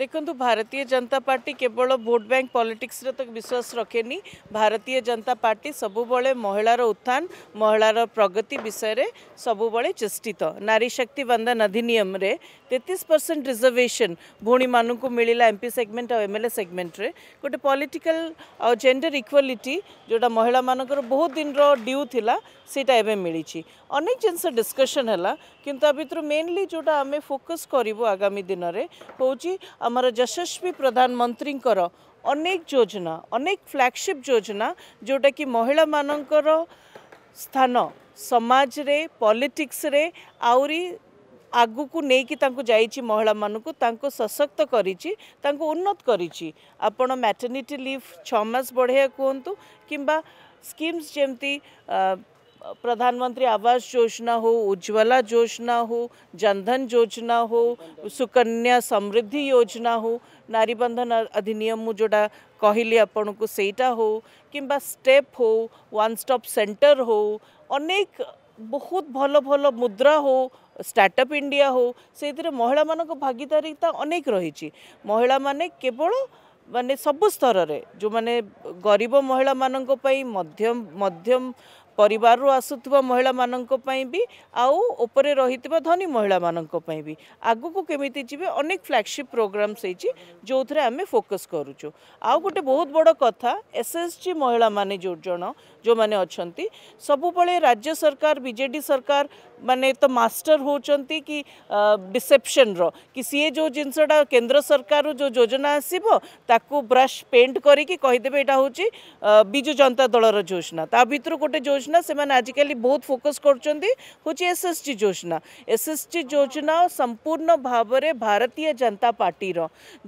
ଦେଖନ୍ତୁ ଭାରତୀୟ ଜନତା ପାର୍ଟି କେବଳ vote bank ପଲିଟିକ୍ସରେ ତ ବିଶ୍ୱାସ ରଖେନି ଭାରତୀୟ ଜନତା ପାର୍ଟି ସବୁବେଳେ ମହିଳାର ଉତ୍ଥାନ ମହିଳାର ପ୍ରଗତି ବିଷୟରେ ସବୁବେଳେ ଚେଷ୍ଟିତ ନାରୀ ଶକ୍ତି ବନ୍ଦନ ଅଧିନିୟମରେ ତେତିଶ ପରସେଣ୍ଟ ରିଜର୍ଭେସନ୍ ଭଉଣୀମାନଙ୍କୁ ମିଳିଲା ଏମ୍ପି ସେଗମେଣ୍ଟ ଆଉ ଏମ୍ଏଲ୍ଏ ସେଗମେଣ୍ଟରେ ଗୋଟେ ପଲିଟିକାଲ ଆଉ ଜେଣ୍ଡର ଇକ୍ୱାଲିଟି ଯେଉଁଟା ମହିଳାମାନଙ୍କର ବହୁତ ଦିନର ଡ୍ୟୁ ଥିଲା ସେଇଟା ଏବେ ମିଳିଛି ଅନେକ ଜିନିଷ ଡିସ୍କସନ୍ ହେଲା କିନ୍ତୁ ତା ଭିତରୁ ମେନଲି ଯେଉଁଟା ଆମେ ଫୋକସ୍ କରିବୁ ଆଗାମୀ ଦିନରେ ହେଉଛି ଆମର ଯଶସ୍ୱୀ ପ୍ରଧାନମନ୍ତ୍ରୀଙ୍କର ଅନେକ ଯୋଜନା ଅନେକ ଫ୍ଲାଗସିପ୍ ଯୋଜନା ଯେଉଁଟାକି ମହିଳାମାନଙ୍କର ସ୍ଥାନ ସମାଜରେ ପଲିଟିକ୍ସରେ ଆହୁରି ଆଗକୁ ନେଇକି ତାଙ୍କୁ ଯାଇଛି ମହିଳାମାନଙ୍କୁ ତାଙ୍କୁ ସଶକ୍ତ କରିଛି ତାଙ୍କୁ ଉନ୍ନତ କରିଛି ଆପଣ ମ୍ୟାଟର୍ନିଟି ଲିଭ୍ ଛଅ ମାସ ବଢ଼େଇବା କୁହନ୍ତୁ କିମ୍ବା ସ୍କିମ୍ସ ଯେମିତି प्रधानमंत्री आवास योजना हो उज्ज्वला योजना हो जनधन योजना हो सुकन्या समृद्धि योजना हो नारी बंधन अधिनियम मु जोटा कहली आपण को सेटा हो किंबा स्टेप हो वन स्टॉप सेंटर हो अनेक बहुत भल भल मुद्रा हो स्टार्टअप इंडिया हो से महिला मान भागीदारीता अनेक रही महिला मैंने केवल ମାନେ ସବୁ ସ୍ତରରେ जो मैंने गरीब महिला मध्यम मध्यम पर आसुवा महिला मानी भी आउर रही धनी महिला मानी भी आग को केमी जी अनेक फ्लैगसीप प्रोग्राम्स है जो थे आम फोकस करुचु आउ गोटे बहुत बड़ कथा एस एस जी महिला मानी जो जन जो मैंने अच्छा सबुबले राज्य सरकार विजेडी सरकार मानने तो मास्टर हो कि डिसेप्शन कि सीए जो जिनसा केन्द्र सरकार जो योजना आसो ताकू ब्रश पेट करदे यहाँ हूँ विजु जनता दल रोजना ता भर गोटे योजना से आजिकल बहुत फोकस करस एस जी योजना एस एस जी योजना संपूर्ण भाव भारतीय जनता पार्टी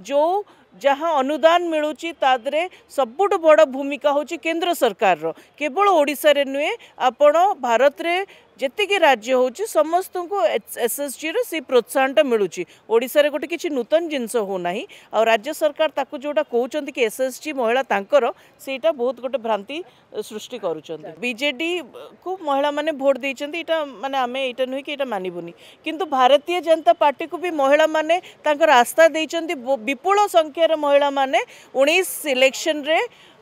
जो जहाँ अनुदान मिलूँ तादरे सबुठ बड़ भूमिका हूँ केन्द्र सरकार केवल ओडा नुहे आपण भारत में जी राज्य हूँ समस्त को एस एस जि रे प्रोत्साहन मिलूार गोटे कि नूतन जिनस हो राज्य सरकार ताको जोड़ा कौन कि एस एस जी महिला बहुत गोटे भ्रांति सृष्टि करजे को महिला मैंने भोट देते यहाँ आम ये नुह कि मानवुनि कितु भारतीय जनता पार्टी को भी महिला मैंने आस्था दे विपुल संख्यार महिला मैंने उन्नीस इलेक्शन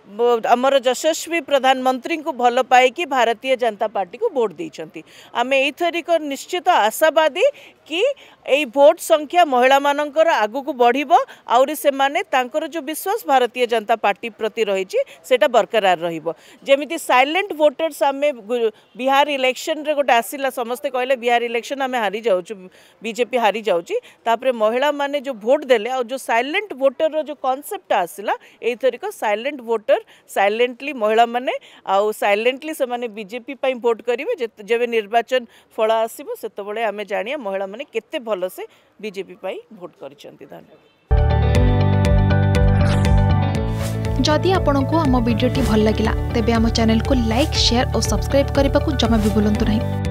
आमर यशस्वी प्रधानमंत्री को भल पाई भारतीय जनता पार्टी को भोट दी आम यथरिक निश्चित आशावादी कि योट संख्या महिला मान आग को बढ़ आने जो विश्वास भारतीय जनता पार्टी प्रति रही बरकरार रमी सैलेंट भोटर्स आम बिहार इलेक्शन रे गोटे आसला समस्ते कहले बिहार इलेक्शन आम हारी जाऊ बीजेपी हारी जाऊँ महिला मैंने जो भोट दे जो सैलेंट भोटर जो कनसेप्ट आसला थरिक सैलेंट भोटर लिडर सैलेंटली महिला मैंने सैलेंटली से बजेपी भोट करेंगे जब निर्वाचन फल आसो सेत आम जाणिया महिला मैंने केल से बजेपी भोट कर जदि आपंक आम भिड्टे भल लगा तेब चेल को लाइक सेयार और सब्सक्राइब करने को जमा भी भूलु ना